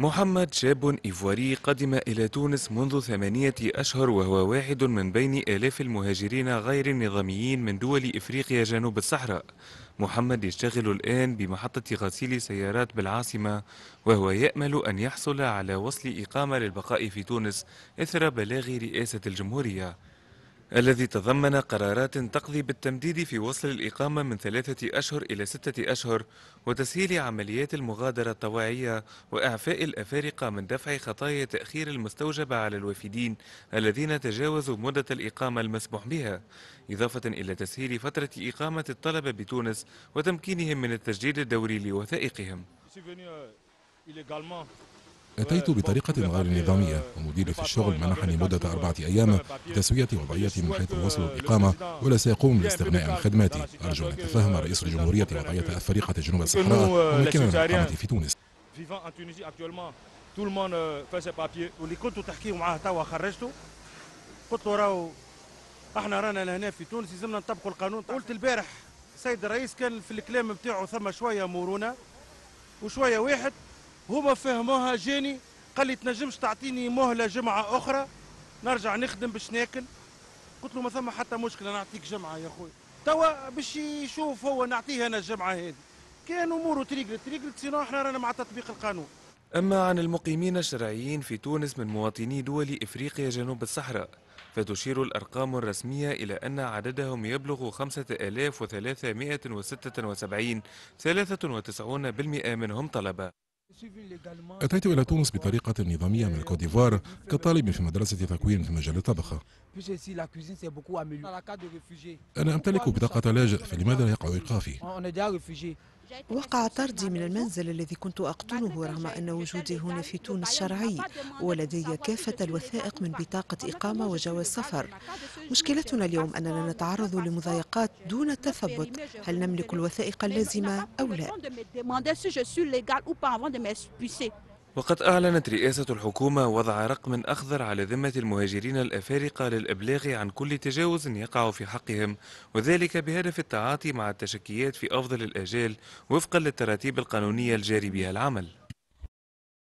محمد شاب إيفواري قدم إلى تونس منذ ثمانية أشهر وهو واحد من بين آلاف المهاجرين غير النظاميين من دول إفريقيا جنوب الصحراء محمد يشتغل الآن بمحطة غسيل سيارات بالعاصمة وهو يأمل أن يحصل على وصل إقامة للبقاء في تونس إثر بلاغ رئاسة الجمهورية الذي تضمن قرارات تقضي بالتمديد في وصل الإقامة من ثلاثة أشهر إلى ستة أشهر وتسهيل عمليات المغادرة الطوعية وإعفاء الأفارقة من دفع خطايا تأخير المستوجبة على الوافدين الذين تجاوزوا مدة الإقامة المسموح بها إضافة إلى تسهيل فترة إقامة الطلبة بتونس وتمكينهم من التسجيل الدوري لوثائقهم أتيت بطريقة غير نظامية ومديري في الشغل منحني مدة أربعة أيام لتسوية وضعيتي من حيث وصل الإقامة ولا سيقوم بالاستغناء عن خدماتي أرجو أن يتفهم رئيس الجمهورية وضعية أفريقة جنوب الصحراء ومكاننا الإقامة في تونس فيفان ان تونيزي اكtuellement واللي كنتوا تحكيوا معاه توا خرجتوا قلت له راهو احنا رانا لهنا في تونس لازمنا نطبقوا القانون قلت البارح السيد الرئيس كان في الكلام نتاعو ثم شويه مرونه وشويه واحد هما فهموها جاني قال لي تنجمش تعطيني مهله جمعه اخرى نرجع نخدم باش ناكل قلت له ما ثم حتى مشكله نعطيك جمعه يا خويا توا باش يشوف هو نعطيه انا الجمعه هذه كان اموره تريقلت تريقلت سينو احنا رانا مع تطبيق القانون أما عن المقيمين الشرعيين في تونس من مواطني دول إفريقيا جنوب الصحراء فتشير الأرقام الرسمية إلى أن عددهم يبلغ 5376 93% منهم طلبة أتيت إلى تونس بطريقة نظامية من الكوت ديفوار كطالب في مدرسة تكوين في مجال الطبخ. أنا أمتلك بطاقة لاجئ فلماذا يقع إيقافي؟ وقع طردي من المنزل الذي كنت أقطنه رغم أن وجودي هنا في تونس شرعي ولدي كافة الوثائق من بطاقة إقامة وجواز سفر مشكلتنا اليوم أننا نتعرض لمضايقات دون تثبت هل نملك الوثائق اللازمة أو لا وقد أعلنت رئاسة الحكومة وضع رقم أخضر على ذمة المهاجرين الأفارقة للإبلاغ عن كل تجاوز يقع في حقهم وذلك بهدف التعاطي مع التشكيات في أفضل الأجال وفقا للتراتيب القانونية الجاري بها العمل